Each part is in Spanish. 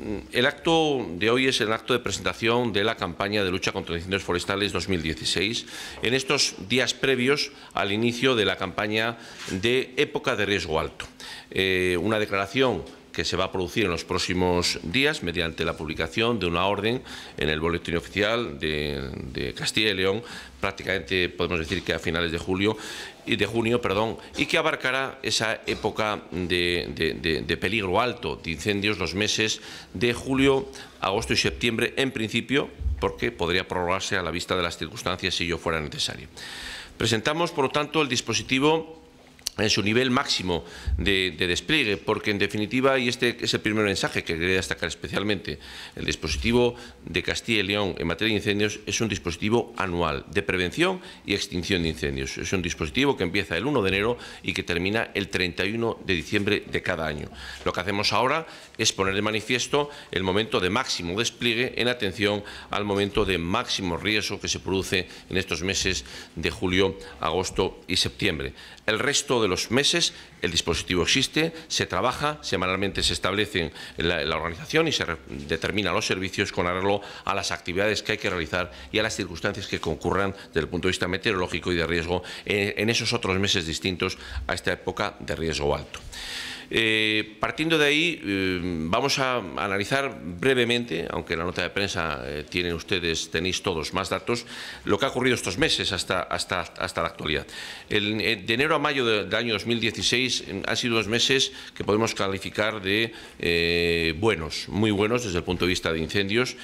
Mm, el acto de hoy es el acto de presentación de la campaña de lucha contra incendios forestales 2016, en estos días previos al inicio de la campaña de época de riesgo alto. Eh, una declaración que se va a producir en los próximos días mediante la publicación de una orden en el boletín oficial de, de Castilla y León, prácticamente podemos decir que a finales de julio, y de junio, perdón, y que abarcará esa época de, de, de, peligro alto de incendios los meses de julio, agosto y septiembre, en principio, porque podría prorrogarse a la vista de las circunstancias si ello fuera necesario. Presentamos, por lo tanto, el dispositivo en su nivel máximo de, despliegue, porque en definitiva, y este es el primer mensaje que quería destacar especialmente, el dispositivo de Castilla y León en materia de incendios es un dispositivo anual de prevención y extinción de incendios. Es un dispositivo que empieza el 1 de enero y que termina el 31 de diciembre de cada año. Lo que hacemos ahora es poner de manifiesto el momento de máximo despliegue en atención al momento de máximo riesgo que se produce en estos meses de julio, agosto y septiembre. El resto de los meses el dispositivo existe, se trabaja, semanalmente se establece la, organización y se determinan los servicios con arreglo a las actividades que hay que realizar y a las circunstancias que concurran desde el punto de vista meteorológico y de riesgo en esos otros meses distintos a esta época de riesgo alto. Eh, partiendo de ahí, eh, vamos a analizar brevemente, aunque en la nota de prensa eh, tienen ustedes, tenéis todos más datos, lo que ha ocurrido estos meses hasta, hasta, hasta la actualidad. de enero a mayo del año 2016 han sido dos meses que podemos calificar de buenos, muy buenos desde el punto de vista de incendios.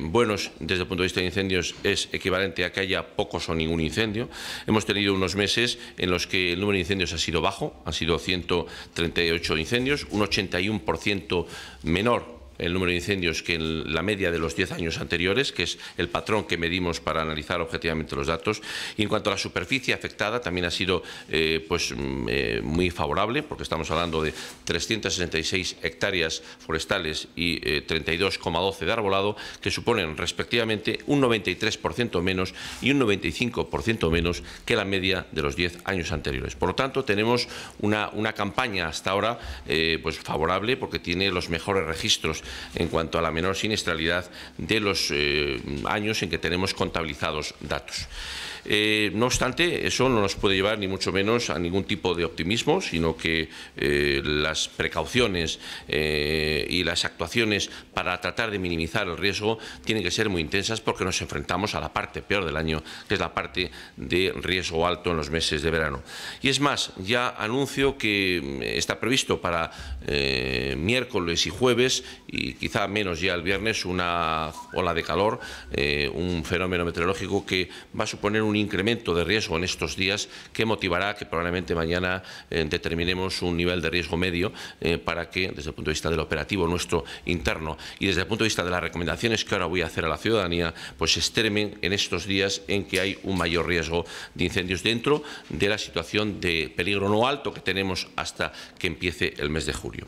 buenos desde el punto de vista de incendios es equivalente a que haya pocos o ningún incendio. Hemos tenido unos meses en los que el número de incendios ha sido bajo, han sido 130 38 incendios, un 81% menor el número de incendios que en la media de los 10 años anteriores, que es el patrón que medimos para analizar objetivamente los datos. Y en cuanto a la superficie afectada, también ha sido eh, pues, mm, eh, muy favorable, porque estamos hablando de 366 hectáreas forestales y 32,12 eh, de arbolado, que suponen respectivamente un 93% menos y un 95% menos que la media de los 10 años anteriores. Por lo tanto, tenemos una, una campaña hasta ahora pues favorable porque tiene los mejores registros en cuanto a la menor siniestralidad de los eh, años en que tenemos contabilizados datos. Eh, no obstante, eso no nos puede llevar ni mucho menos a ningún tipo de optimismo, sino que eh, las precauciones eh, y las actuaciones para tratar de minimizar el riesgo tienen que ser muy intensas porque nos enfrentamos a la parte peor del año, que es la parte de riesgo alto en los meses de verano. Y es más, ya anuncio que mm, está previsto para miércoles y jueves y quizá menos ya el viernes una ola de calor, un fenómeno meteorológico que va a suponer un un incremento de riesgo en estos días que motivará que probablemente mañana eh, determinemos un nivel de riesgo medio eh, para que, desde el punto de vista del operativo nuestro interno y desde el punto de vista de las recomendaciones que ahora voy a hacer a la ciudadanía, pues extremen en estos días en que hay un mayor riesgo de incendios dentro de la situación de peligro no alto que tenemos hasta que empiece el mes de julio.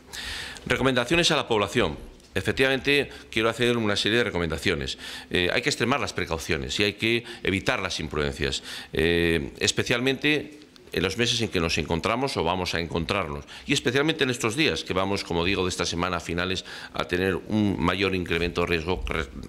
Recomendaciones a la población. Efectivamente, quiero hacer una serie de recomendaciones. Eh, hay que extremar las precauciones y hay que evitar las imprudencias. Eh, especialmente en los meses en que nos encontramos o vamos a encontrarnos. Y especialmente en estos días, que vamos, como digo, de esta semana a finales a tener un mayor incremento de riesgo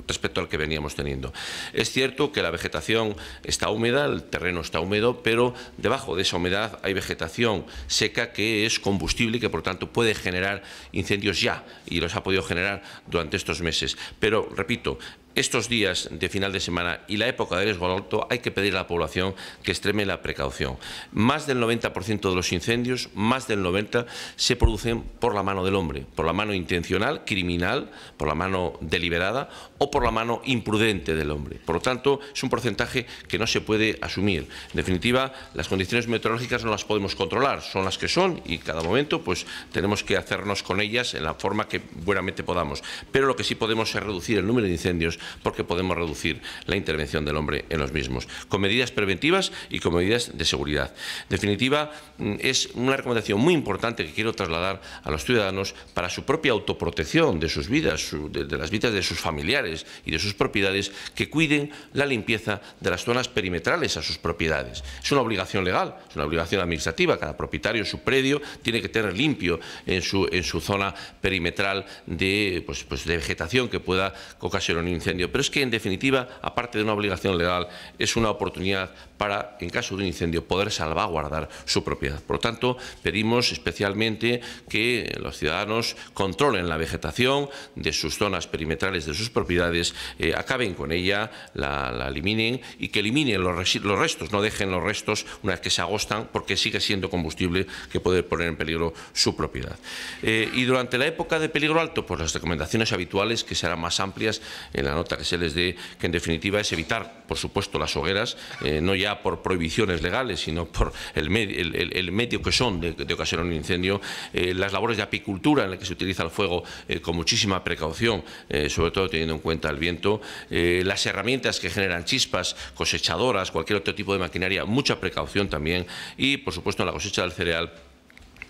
respecto al que veníamos teniendo. Es cierto que la vegetación está húmeda, el terreno está húmedo, pero debajo de esa humedad hay vegetación seca que es combustible y que por tanto puede generar incendios ya y los ha podido generar durante estos meses. Pero, repito, estos días de final de semana y la época de riesgo alto hay que pedir a la población que extreme la precaución. Más del 90% de los incendios, más del 90% se producen por la mano del hombre, por la mano intencional, criminal, por la mano deliberada o por la mano imprudente del hombre. Por lo tanto, es un porcentaje que no se puede asumir. En definitiva, las condiciones meteorológicas no las podemos controlar, son las que son y cada momento pues tenemos que hacernos con ellas en la forma que buenamente podamos. Pero lo que sí podemos es reducir el número de incendios porque podemos reducir la intervención del hombre en los mismos, con medidas preventivas y con medidas de seguridad. En definitiva, mm, es una recomendación muy importante que quiero trasladar a los ciudadanos para su propia autoprotección de sus vidas, de, las vidas de sus familiares y de sus propiedades, que cuiden la limpieza de las zonas perimetrales a sus propiedades. Es una obligación legal, es una obligación administrativa. Cada propietario su predio tiene que tener limpio en su, zona perimetral de, pues, pues, de vegetación que pueda ocasionar un incendio pero es que en definitiva, aparte de una obligación legal, es una oportunidad para, en caso de un incendio, poder salvaguardar su propiedad. Por lo tanto, pedimos especialmente que los ciudadanos controlen la vegetación de sus zonas perimetrales, de sus propiedades, eh, acaben con ella, la, eliminen y que eliminen los, restos, no dejen los restos una vez que se agostan, porque sigue siendo combustible que puede poner en peligro su propiedad. Eh, y durante la época de peligro alto, pues las recomendaciones habituales que serán más amplias en la nota que se les dé, que en definitiva es evitar, por supuesto, las hogueras, eh, no ya por prohibiciones legales, sino por el, el, medio que son de, ocasionar un incendio, eh, las labores de apicultura en las que se utiliza el fuego eh, con muchísima precaución, sobre todo teniendo en cuenta el viento, las herramientas que generan chispas, cosechadoras, cualquier otro tipo de maquinaria, mucha precaución también y, por supuesto, la cosecha del cereal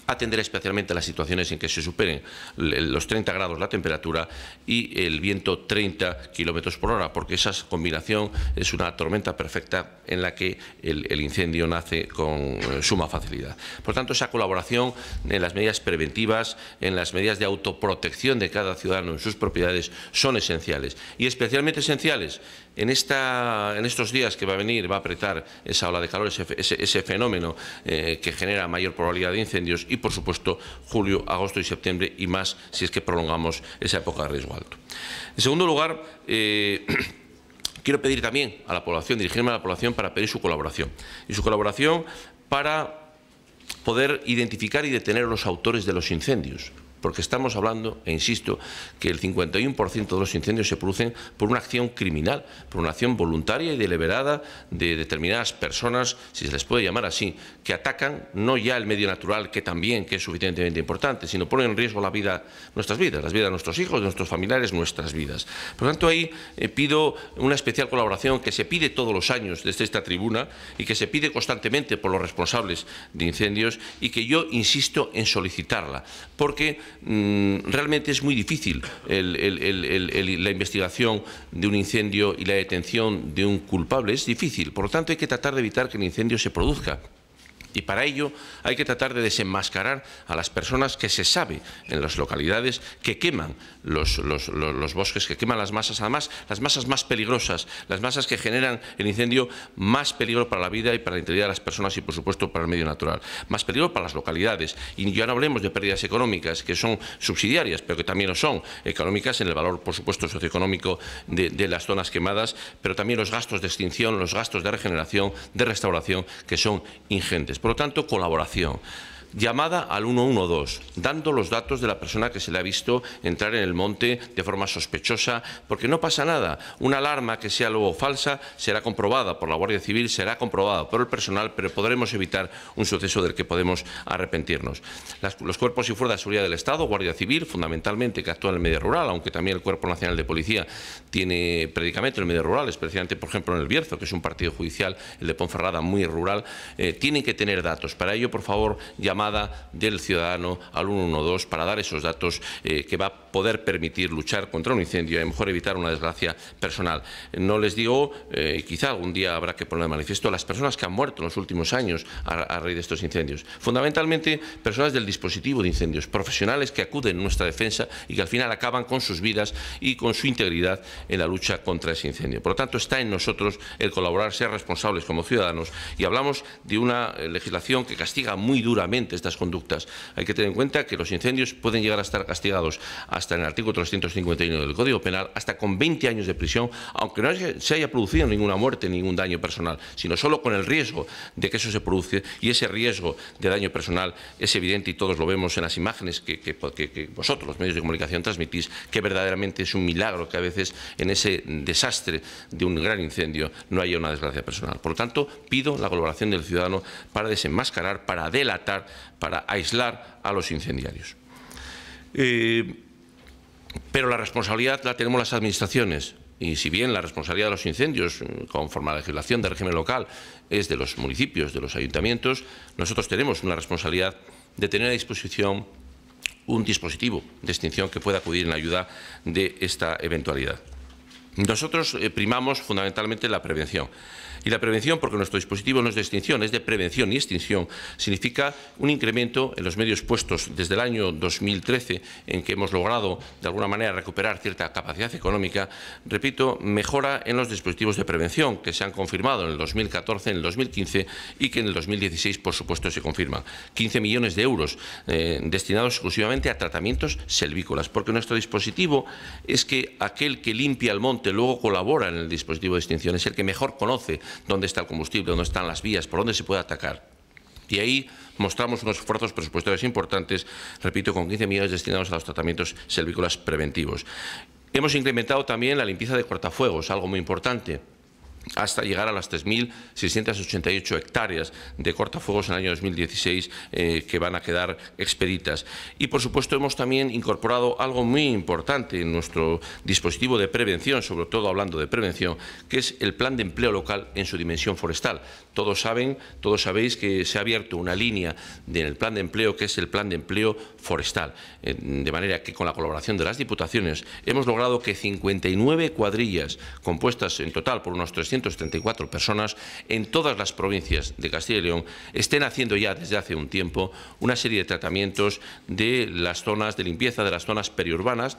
atender especialmente a las situaciones en que se superen los 30 grados la temperatura y el viento 30 kilómetros por hora, porque esa combinación es una tormenta perfecta en la que el, el incendio nace con eh, suma facilidad. Por tanto, esa colaboración en las medidas preventivas, en las medidas de autoprotección de cada ciudadano en sus propiedades son esenciales y especialmente esenciales en, estos días que va a venir, va a apretar esa ola de calor, ese, fenómeno eh, que genera mayor probabilidad de incendios y, por supuesto, julio, agosto y septiembre y más si es que prolongamos esa época de riesgo alto. En segundo lugar, eh, quiero pedir también a la población, dirigirme a la población para pedir su colaboración. Y su colaboración para poder identificar y detener a los autores de los incendios porque estamos hablando, e insisto, que el 51% de los incendios se producen por una acción criminal, por una acción voluntaria y deliberada de determinadas personas, si se les puede llamar así, que atacan no ya el medio natural, que también que es suficientemente importante, sino ponen en riesgo la vida, nuestras vidas, las vidas de nuestros hijos, de nuestros familiares, nuestras vidas. Por lo tanto, ahí eh, pido una especial colaboración que se pide todos los años desde esta tribuna y que se pide constantemente por los responsables de incendios y que yo insisto en solicitarla, porque Mm, realmente es muy difícil la investigación de un incendio y la detención de un culpable. Es difícil. Por lo tanto, hay que tratar de evitar que el incendio se produzca. Y para ello hay que tratar de desenmascarar a las personas que se sabe en las localidades que queman los, bosques, que queman las masas, además las masas más peligrosas, las masas que generan el incendio más peligro para la vida y para la integridad de las personas y por supuesto para el medio natural. Más peligro para las localidades. Y ya no hablemos de pérdidas económicas, que son subsidiarias, pero que también lo son económicas en el valor, por supuesto, socioeconómico de las zonas quemadas, pero también los gastos de extinción, los gastos de regeneración, de restauración, que son ingentes. Por lo tanto, colaboración llamada al 112, dando los datos de la persona que se le ha visto entrar en el monte de forma sospechosa, porque no pasa nada. Una alarma que sea luego falsa será comprobada por la Guardia Civil, será comprobada por el personal, pero podremos evitar un suceso del que podemos arrepentirnos. los cuerpos y fuerzas de seguridad del Estado, Guardia Civil, fundamentalmente, que actúa en el medio rural, aunque también el Cuerpo Nacional de Policía tiene predicamento en el medio rural, especialmente, por ejemplo, en el Bierzo, que es un partido judicial, el de Ponferrada, muy rural, eh, tienen que tener datos. Para ello, por favor, llamar del ciudadano al 112 para dar esos datos eh, que va a poder permitir luchar contra un incendio y a lo mejor evitar una desgracia personal. No les digo, eh, quizá algún día habrá que poner en manifiesto, las personas que han muerto en los últimos años a, a raíz de estos incendios. Fundamentalmente, personas del dispositivo de incendios, profesionales que acuden a nuestra defensa y que al final acaban con sus vidas y con su integridad en la lucha contra ese incendio. Por lo tanto, está en nosotros el colaborar, ser responsables como ciudadanos y hablamos de una eh, legislación que castiga muy duramente estas conductas. Hay que tener en cuenta que los incendios pueden llegar a estar castigados hasta en el artículo 351 del Código Penal, hasta con 20 años de prisión, aunque no se haya producido ninguna muerte, ningún daño personal, sino solo con el riesgo de que eso se produce y ese riesgo de daño personal es evidente y todos lo vemos en las imágenes que vosotros, los medios de comunicación, transmitís, que verdaderamente es un milagro que a veces en ese desastre de un gran incendio no haya una desgracia personal. Por lo tanto, pido la colaboración del ciudadano para desenmascarar, para delatar para aislar a los incendiarios. Eh, pero la responsabilidad la tenemos las administraciones. Y si bien la responsabilidad de los incendios, eh, conforme a la legislación del régimen local, es de los municipios, de los ayuntamientos, nosotros tenemos una responsabilidad de tener a disposición un dispositivo de extinción que pueda acudir en ayuda de esta eventualidad. Nosotros eh, primamos fundamentalmente la prevención. Y la prevención, porque nuestro dispositivo no es de extinción, es de prevención y extinción, significa un incremento en los medios puestos desde el año 2013, en que hemos logrado, de alguna manera, recuperar cierta capacidad económica. Repito, mejora en los dispositivos de prevención, que se han confirmado en el 2014, en el 2015 y que en el 2016, por supuesto, se confirman. 15 millones de euros eh, destinados exclusivamente a tratamientos selvícolas, porque nuestro dispositivo es que aquel que limpia el monte luego colabora en el dispositivo de extinción, es el que mejor conoce dónde está el combustible, dónde están las vías, por dónde se puede atacar. Y ahí mostramos unos esfuerzos presupuestarios importantes, repito, con 15 millones destinados a los tratamientos selvícolas preventivos. Hemos incrementado también la limpieza de cortafuegos, algo muy importante hasta llegar a las 3.688 hectáreas de cortafuegos en el año 2016 eh, que van a quedar expeditas. Y, por supuesto, hemos también incorporado algo muy importante en nuestro dispositivo de prevención, sobre todo hablando de prevención, que es el plan de empleo local en su dimensión forestal. Todos saben, todos sabéis que se ha abierto una línea en el plan de empleo que es el plan de empleo forestal, eh, de manera que con la colaboración de las diputaciones hemos logrado que 59 cuadrillas compuestas en total por unos 300 cuatro personas en todas las provincias de Castilla y León estén haciendo ya desde hace un tiempo una serie de tratamientos de las zonas de limpieza de las zonas periurbanas,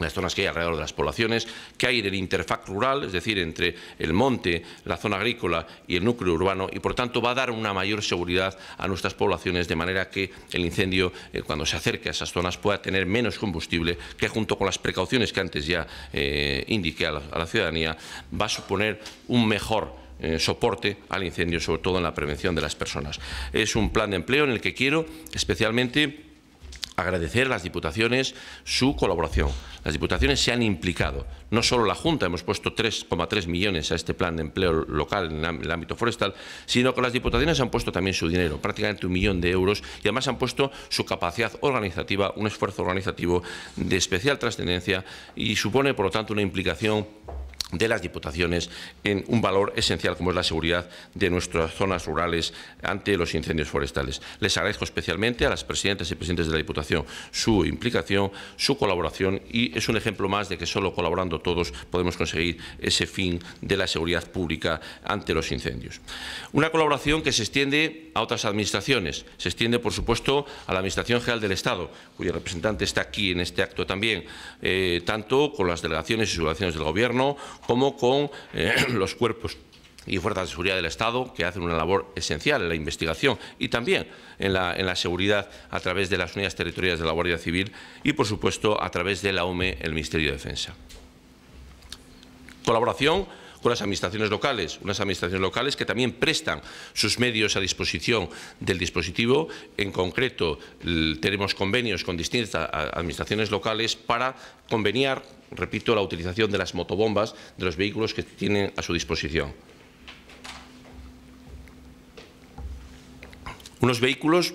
las zonas que hay alrededor de las poblaciones, que hay en el interfaz rural, es decir, entre el monte, la zona agrícola y el núcleo urbano, y por tanto va a dar una mayor seguridad a nuestras poblaciones, de manera que el incendio, eh, cuando se acerque a esas zonas, pueda tener menos combustible, que junto con las precauciones que antes ya eh, indiqué a la, ciudadanía, va a suponer un mejor eh, soporte al incendio, sobre todo en la prevención de las personas. Es un plan de empleo en el que quiero especialmente agradecer a las diputaciones su colaboración. Las diputaciones se han implicado, no solo la Junta, hemos puesto 3,3 millones a este plan de empleo local en el ámbito forestal, sino que las diputaciones han puesto también su dinero, prácticamente un millón de euros, y además han puesto su capacidad organizativa, un esfuerzo organizativo de especial trascendencia y supone, por lo tanto, una implicación de las diputaciones en un valor esencial como es la seguridad de nuestras zonas rurales ante los incendios forestales. Les agradezco especialmente a las presidentes y presidentes de la Diputación su implicación, su colaboración y es un ejemplo más de que solo colaborando todos podemos conseguir ese fin de la seguridad pública ante los incendios. Una colaboración que se extiende a otras administraciones, se extiende por supuesto a la Administración General del Estado, cuya representante está aquí en este acto también, eh, tanto con las delegaciones y subvenciones del Gobierno, como con eh, los cuerpos y fuerzas de seguridad del Estado, que hacen una labor esencial en la investigación y también en la, en la, seguridad a través de las unidades territoriales de la Guardia Civil y, por supuesto, a través de la OME, el Ministerio de Defensa. Colaboración con las administraciones locales, unas administraciones locales que también prestan sus medios a disposición del dispositivo. En concreto, tenemos convenios con distintas administraciones locales para conveniar repito, la utilización de las motobombas de los vehículos que tienen a su disposición. Unos vehículos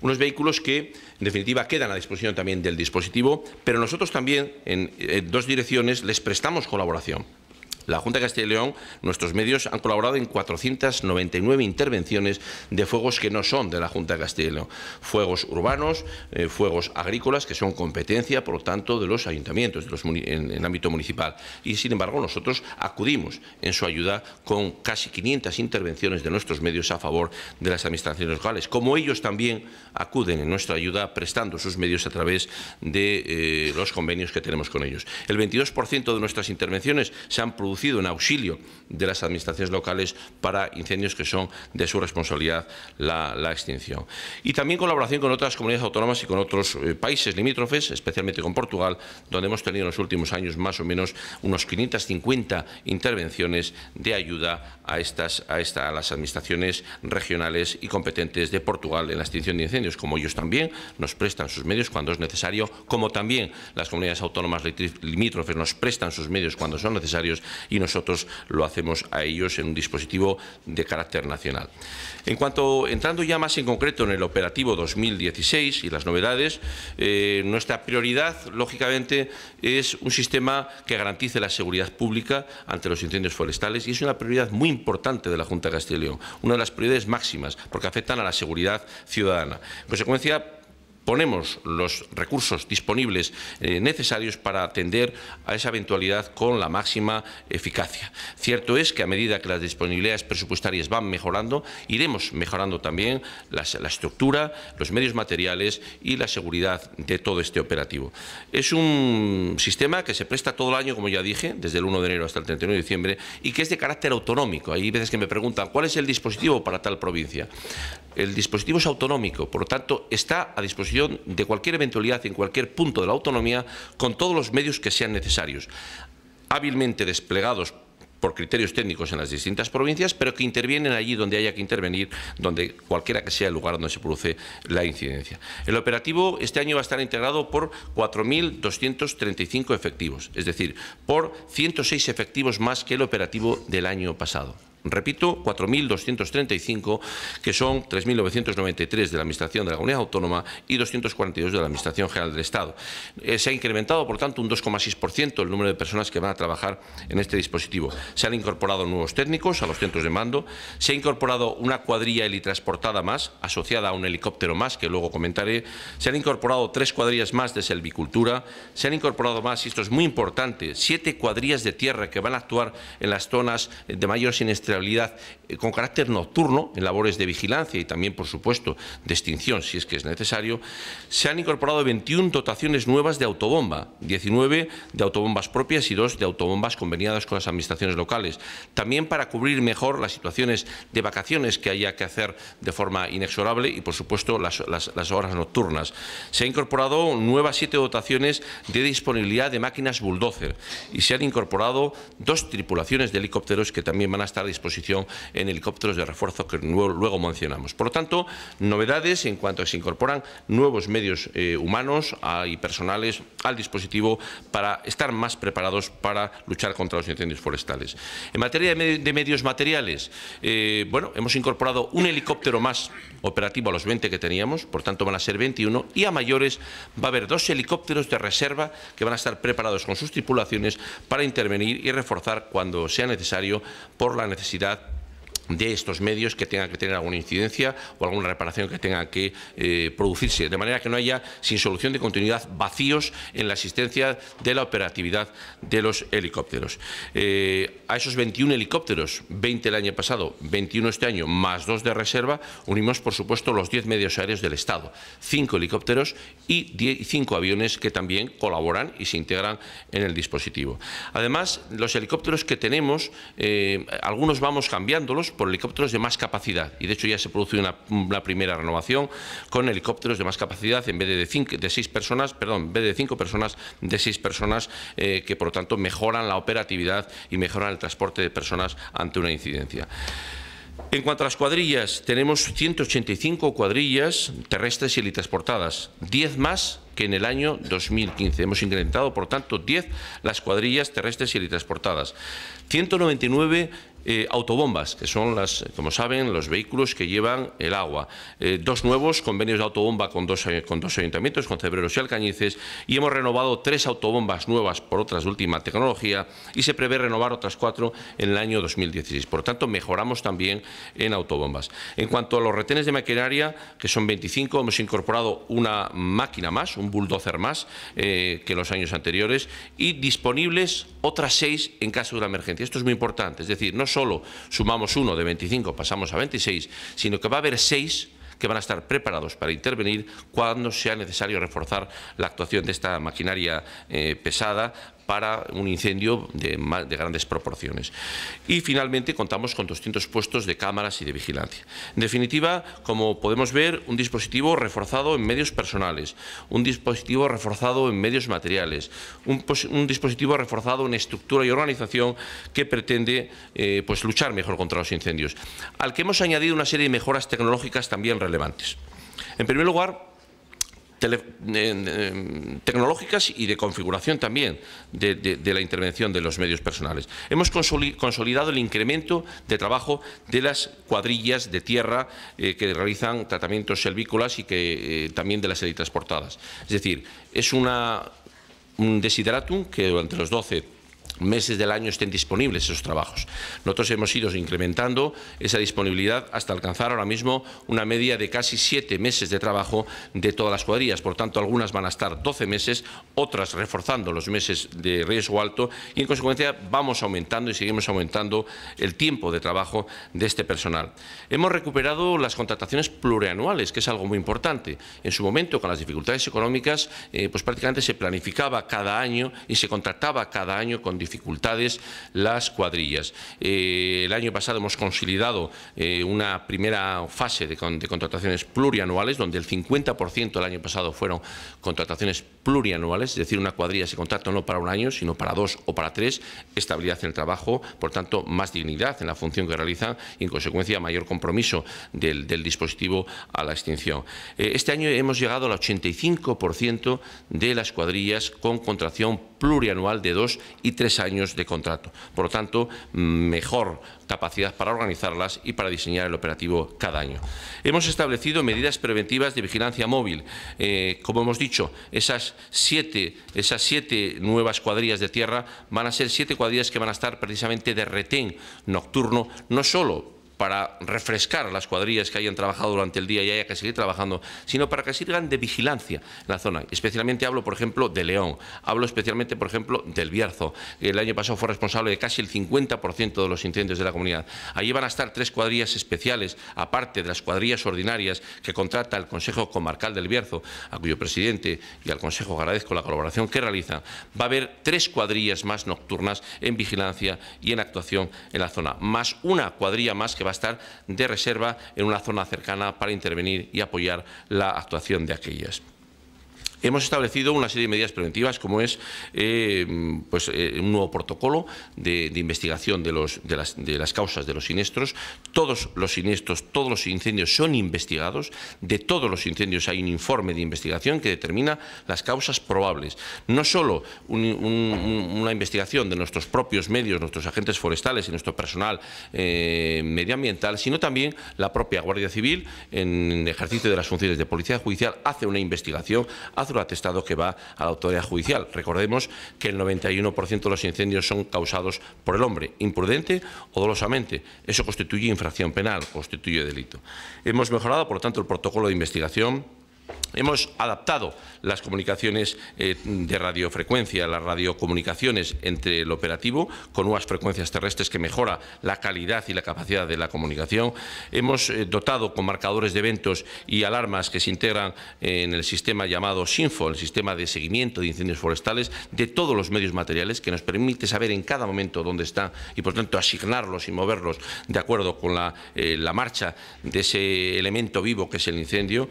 Unos vehículos que, en definitiva, quedan a disposición también del dispositivo, pero nosotros también, en, dos direcciones, les prestamos colaboración. La Junta de Castilla y León, nuestros medios han colaborado en 499 intervenciones de fuegos que no son de la Junta de Castilla y León. Fuegos urbanos, eh, fuegos agrícolas, que son competencia, por lo tanto, de los ayuntamientos en ámbito municipal. Y, sin embargo, nosotros acudimos en su ayuda con casi 500 intervenciones de nuestros medios a favor de las administraciones locales, como ellos también acuden en nuestra ayuda prestando sus medios a través de eh, los convenios que tenemos con ellos. El 22% de nuestras intervenciones se han producido en auxilio de las administraciones locales para incendios que son de su responsabilidad la, extinción. Y también colaboración con otras comunidades autónomas y con otros eh, países limítrofes, especialmente con Portugal, donde hemos tenido en los últimos años más o menos unos 550 intervenciones de ayuda a, estas, a, a las administraciones regionales y competentes de Portugal en la extinción de incendios como ellos también nos prestan sus medios cuando es necesario, como también las comunidades autónomas limítrofes nos prestan sus medios cuando son necesarios y nosotros lo hacemos a ellos en un dispositivo de carácter nacional. En cuanto, entrando ya más en concreto en el operativo 2016 y las novedades, eh, nuestra prioridad, lógicamente, es un sistema que garantice la seguridad pública ante los incendios forestales y es una prioridad muy importante de la Junta de Castilla y León, una de las prioridades máximas porque afectan a la seguridad ciudadana consecuencia, ponemos los recursos disponibles eh, necesarios para atender a esa eventualidad con la máxima eficacia. Cierto es que a medida que las disponibilidades presupuestarias van mejorando, iremos mejorando también la estructura, los medios materiales y la seguridad de todo este operativo. Es un sistema que se presta todo el año, como ya dije, desde el 1 de enero hasta el 31 de diciembre, y que es de carácter autonómico. Hay veces que me preguntan, ¿cuál es el dispositivo para tal provincia? El dispositivo es autonómico, por lo tanto, está a disposición de cualquier eventualidad en cualquier punto de la autonomía con todos los medios que sean necesarios, hábilmente desplegados por criterios técnicos en las distintas provincias, pero que intervienen allí donde haya que intervenir, donde cualquiera que sea el lugar donde se produce la incidencia. El operativo este año va a estar integrado por 4.235 efectivos, es decir, por 106 efectivos más que el operativo del año pasado. Repito, 4.235, que son 3.993 de la Administración de la Comunidad Autónoma y 242 de la Administración General del Estado. Eh, se ha incrementado, por tanto, un 2,6% el número de personas que van a trabajar en este dispositivo. Se han incorporado nuevos técnicos a los centros de mando, se ha incorporado una cuadrilla helitransportada más, asociada a un helicóptero más, que luego comentaré, se han incorporado tres cuadrillas más de selvicultura, se han incorporado más, y esto es muy importante, siete cuadrillas de tierra que van a actuar en las zonas de mayor siniestralidad eh, con carácter nocturno en labores de vigilancia y también, por supuesto, de extinción, si es que es necesario, se han incorporado 21 dotaciones nuevas de autobomba, 19 de autobombas propias y 2 de autobombas convenidas con las administraciones locales, también para cubrir mejor las situaciones de vacaciones que haya que hacer de forma inexorable y, por supuesto, las, horas nocturnas. Se han incorporado nuevas siete dotaciones de disponibilidad de máquinas bulldozer y se han incorporado dos tripulaciones de helicópteros que también van a estar disponibles posición en helicópteros de refuerzo que luego mencionamos. Por lo tanto, novedades en cuanto a que se incorporan nuevos medios eh, humanos y personales al dispositivo para estar más preparados para luchar contra los incendios forestales. En materia de, medios materiales, eh, bueno, hemos incorporado un helicóptero más operativo a los 20 que teníamos, por tanto van a ser 21, y a mayores va a haber dos helicópteros de reserva que van a estar preparados con sus tripulaciones para intervenir y reforzar cuando sea necesario por la necesidad necesidad de estos medios que tengan que tener alguna incidencia o alguna reparación que tenga que eh, producirse, de manera que no haya sin solución de continuidad vacíos en la asistencia de la operatividad de los helicópteros. Eh, a esos 21 helicópteros, 20 el año pasado, 21 este año, más dos de reserva, unimos por supuesto los 10 medios aéreos del Estado, 5 helicópteros y cinco aviones que también colaboran y se integran en el dispositivo. Además, los helicópteros que tenemos, eh, algunos vamos cambiándolos, por helicópteros de más capacidad. Y de hecho ya se produce una, primera renovación con helicópteros de más capacidad en vez de, cinco, seis personas, perdón, en vez de cinco personas, de seis personas eh, que por lo tanto mejoran la operatividad y mejoran el transporte de personas ante una incidencia. En cuanto a las cuadrillas, tenemos 185 cuadrillas terrestres y helitransportadas, 10 más que en el año 2015. Hemos incrementado, por tanto, 10 las cuadrillas terrestres y helitransportadas. 199 eh, autobombas, que son las, como saben, los vehículos que llevan el agua. Eh, dos nuevos convenios de autobomba con dos, eh, con dos ayuntamientos, con Cebreros y Alcañices, y hemos renovado tres autobombas nuevas por otras de última tecnología y se prevé renovar otras cuatro en el año 2016. Por tanto, mejoramos también en autobombas. En cuanto a los retenes de maquinaria, que son 25, hemos incorporado una máquina más, un bulldozer más que los años anteriores, y disponibles otras seis en caso de una emergencia. Esto es muy importante, es decir, no solo sumamos uno de 25, pasamos a 26, sino que va a haber seis que van a estar preparados para intervenir cuando sea necesario reforzar la actuación de esta maquinaria eh, pesada para un incendio de, grandes proporciones. Y finalmente contamos con 200 puestos de cámaras y de vigilancia. En definitiva, como podemos ver, un dispositivo reforzado en medios personales, un dispositivo reforzado en medios materiales, un, dispositivo reforzado en estructura y organización que pretende eh, pues, luchar mejor contra los incendios, al que hemos añadido una serie de mejoras tecnológicas también relevantes. En primer lugar, eh, eh, tecnológicas y de configuración también de, la intervención de los medios personales. Hemos consolidado el incremento de trabajo de las cuadrillas de tierra eh, que realizan tratamientos selvícolas y que también de las portadas. Es decir, es una, un desideratum que durante los 12 meses del año estén disponibles esos trabajos. Nosotros hemos ido incrementando esa disponibilidad hasta alcanzar ahora mismo una media de casi siete meses de trabajo de todas las cuadrillas. Por tanto, algunas van a estar 12 meses, otras reforzando los meses de riesgo alto y, en consecuencia, vamos aumentando y seguimos aumentando el tiempo de trabajo de este personal. Hemos recuperado las contrataciones plurianuales, que es algo muy importante. En su momento, con las dificultades económicas, eh, pues prácticamente se planificaba cada año y se contrataba cada año con dificultades las cuadrillas. Eh, el año pasado hemos consolidado eh, una primera fase de, contrataciones plurianuales, donde el 50% del año pasado fueron contrataciones plurianuales, es decir, una cuadrilla se contrata no para un año, sino para dos o para tres, estabilidad en el trabajo, por tanto, más dignidad en la función que realizan y, en consecuencia, mayor compromiso del, dispositivo a la extinción. Eh, este año hemos llegado al 85% de las cuadrillas con contratación plurianual de dos y tres años de contrato. Por lo tanto, mejor capacidad para organizarlas y para diseñar el operativo cada año. Hemos establecido medidas preventivas de vigilancia móvil. Eh, como hemos dicho, esas siete, esas siete nuevas cuadrillas de tierra van a ser siete cuadrillas que van a estar precisamente de retén nocturno, no solo para refrescar las cuadrillas que hayan trabajado durante el día y haya que seguir trabajando, sino para que sirvan de vigilancia en la zona. Especialmente hablo, por ejemplo, de León, hablo especialmente, por ejemplo, del Bierzo, que el año pasado fue responsable de casi el 50% de los incidentes de la comunidad. Allí van a estar tres cuadrillas especiales, aparte de las cuadrillas ordinarias que contrata el Consejo Comarcal del Bierzo, a cuyo presidente y al Consejo agradezco la colaboración que realizan. Va a haber tres cuadrillas más nocturnas en vigilancia y en actuación en la zona, más una cuadrilla más que va a estar de reserva en una zona cercana para intervenir y apoyar la actuación de aquellas. Hemos establecido una serie de medidas preventivas, como es eh, pues, eh, un nuevo protocolo de, investigación de, las, causas de los siniestros. Todos los siniestros, todos los incendios son investigados. De todos los incendios hay un informe de investigación que determina las causas probables. No solo una investigación de nuestros propios medios, nuestros agentes forestales y nuestro personal eh, medioambiental, sino también la propia Guardia Civil, en ejercicio de las funciones de policía judicial, hace una investigación, ha atestado que va a la autoridad judicial. Recordemos que el 91% de los incendios son causados por el hombre, imprudente o dolosamente. Eso constituye infracción penal, constituye delito. Hemos mejorado, por lo tanto, el protocolo de investigación Hemos adaptado las comunicaciones eh, de radiofrecuencia, las radiocomunicaciones entre el operativo con nuevas frecuencias terrestres que mejora la calidad y la capacidad de la comunicación. Hemos eh, dotado con marcadores de eventos y alarmas que se integran en el sistema llamado SINFO, el sistema de seguimiento de incendios forestales, de todos los medios materiales que nos permite saber en cada momento dónde está y por tanto asignarlos y moverlos de acuerdo con la eh, marcha de ese elemento vivo que es el incendio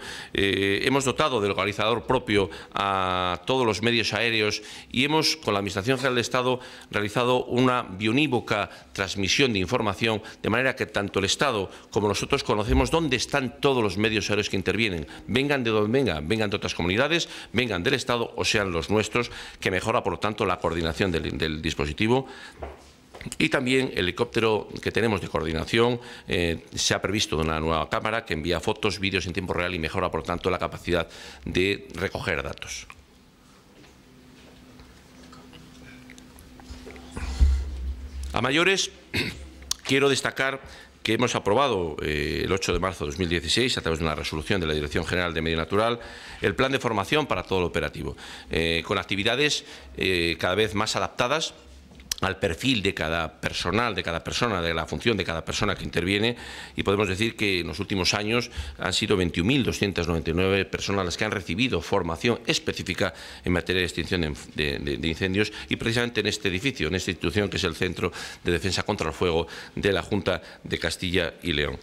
hemos dotado del localizador propio a todos los medios aéreos y hemos, con la Administración General del Estado, realizado una bionívoca transmisión de información, de manera que tanto el Estado como nosotros conocemos dónde están todos los medios aéreos que intervienen, vengan de donde vengan, vengan de otras comunidades, vengan del Estado o sean los nuestros, que mejora, por lo tanto, la coordinación del dispositivo y también el helicóptero que tenemos de coordinación eh, se ha previsto de una nueva cámara que envía fotos, vídeos en tiempo real y mejora, por tanto, la capacidad de recoger datos. A mayores, quiero destacar que hemos aprobado eh, el 8 de marzo de 2016, a través de una resolución de la Dirección General de Medio Natural, el plan de formación para todo el operativo, eh, con actividades cada vez más adaptadas al perfil de cada personal, de cada persona, de la función de cada persona que interviene y podemos decir que en los últimos años han sido 21.299 personas las que han recibido formación específica en materia de extinción de, incendios y precisamente en este edificio, en esta institución que es el Centro de Defensa contra el Fuego de la Junta de Castilla y León.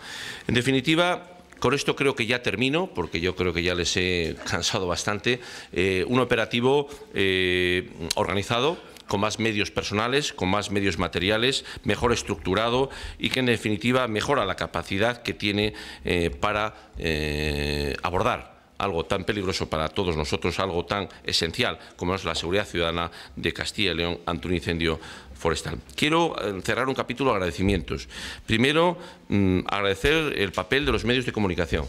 En definitiva, con esto creo que ya termino, porque yo creo que ya les he cansado bastante. Eh, un operativo eh, organizado, con más medios personales, con más medios materiales, mejor estructurado y que en definitiva mejora la capacidad que tiene eh, para eh, abordar algo tan peligroso para todos nosotros, algo tan esencial como es la seguridad ciudadana de Castilla y León ante un incendio forestal. Quiero eh, cerrar un capítulo de agradecimientos. Primero, mm, agradecer el papel de los medios de comunicación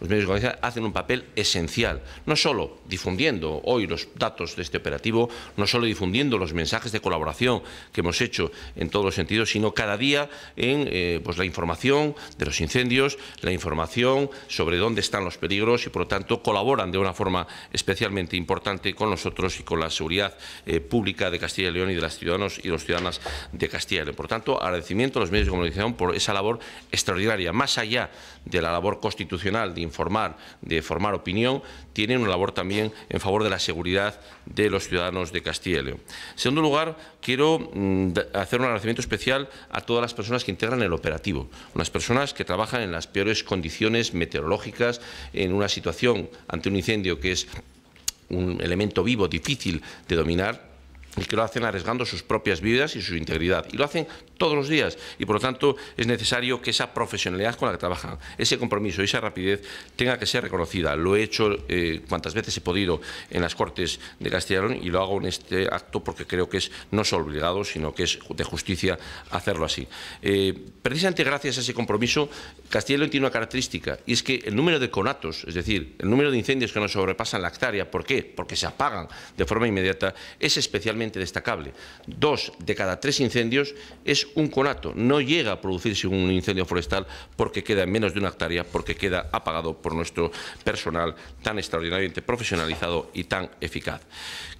los medios de comunicación hacen un papel esencial, no solo difundiendo hoy los datos de este operativo, no solo difundiendo los mensajes de colaboración que hemos hecho en todos los sentidos, sino cada día en eh, pues la información de los incendios, la información sobre dónde están los peligros y, por lo tanto, colaboran de una forma especialmente importante con nosotros y con la seguridad eh, pública de Castilla y León y de los ciudadanos y los ciudadanas de Castilla y León. Por lo tanto, agradecimiento a los medios de comunicación por esa labor extraordinaria, más allá de la labor constitucional de informar, de formar opinión, tienen una labor también en favor de la seguridad de los ciudadanos de Castilla y León. En segundo lugar, quiero mm, hacer un agradecimiento especial a todas las personas que integran el operativo, unas personas que trabajan en las peores condiciones meteorológicas, en una situación ante un incendio que es un elemento vivo difícil de dominar, y que lo hacen arriesgando sus propias vidas y su integridad. Y lo hacen todos los días y por lo tanto es necesario que esa profesionalidad con la que trabajan, ese compromiso y esa rapidez tenga que ser reconocida. Lo he hecho eh, cuantas veces he podido en las Cortes de Castellón y lo hago en este acto porque creo que es no solo obligado, sino que es de justicia hacerlo así. Eh, precisamente gracias a ese compromiso, Castellón tiene una característica y es que el número de conatos, es decir, el número de incendios que no sobrepasan la hectárea, ¿por qué? Porque se apagan de forma inmediata, es especialmente destacable. Dos de cada tres incendios es un conato, no llega a producirse un incendio forestal porque queda en menos de una hectárea, porque queda apagado por nuestro personal tan extraordinariamente profesionalizado y tan eficaz.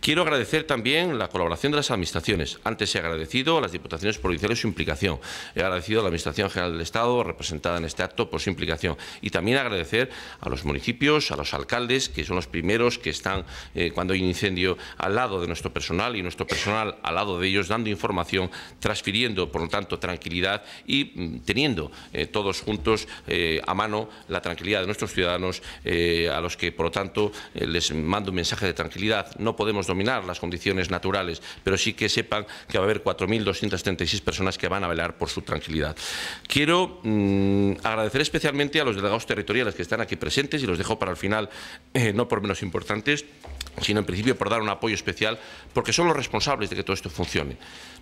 Quiero agradecer también la colaboración de las administraciones. Antes he agradecido a las diputaciones provinciales su implicación, he agradecido a la Administración General del Estado, representada en este acto, por su implicación, y también agradecer a los municipios, a los alcaldes, que son los primeros que están, eh, cuando hay un incendio, al lado de nuestro personal y nuestro personal al lado de ellos, dando información, transfiriendo, por lo tanto, tranquilidad y mm, teniendo eh, todos juntos eh, a mano la tranquilidad de nuestros ciudadanos, eh, a los que, por lo tanto, les mando un mensaje de tranquilidad. No podemos dominar las condiciones naturales, pero sí que sepan que va a haber 4.236 personas que van a velar por su tranquilidad. Quiero mm, agradecer especialmente a los delegados territoriales que están aquí presentes y los dejo para el final, no por menos importantes sino en principio para dar un apoyo especial, porque son los responsables de que todo esto funcione.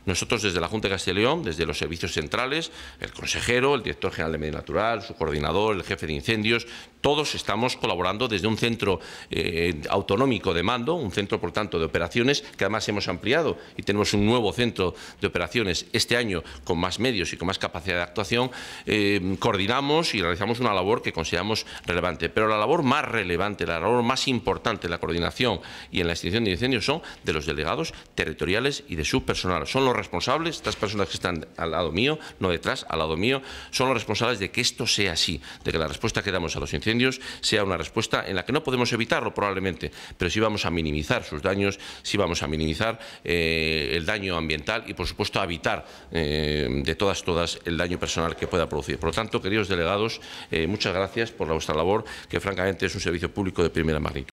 Nosotros desde la Junta de Castilla desde los servicios centrales, el consejero, el director general de Medio Natural, su coordinador, el jefe de incendios, todos estamos colaborando desde un centro eh, autonómico de mando, un centro, por tanto, de operaciones, que además hemos ampliado y tenemos un nuevo centro de operaciones este año con más medios y con más capacidad de actuación, eh, coordinamos y realizamos una labor que consideramos relevante. Pero la labor más relevante, la labor más importante en la coordinación y en la extinción de incendios son de los delegados territoriales y de su personal. Son responsables, estas personas que están al lado mío, no detrás, al lado mío, son los responsables de que esto sea así, de que la respuesta que damos a los incendios sea una respuesta en la que no podemos evitarlo probablemente, pero sí vamos a minimizar sus daños, sí vamos a minimizar eh, el daño ambiental y, por supuesto, a evitar eh, de todas, todas el daño personal que pueda producir. Por lo tanto, queridos delegados, eh, muchas gracias por la vuestra labor, que francamente es un servicio público de primera magnitud.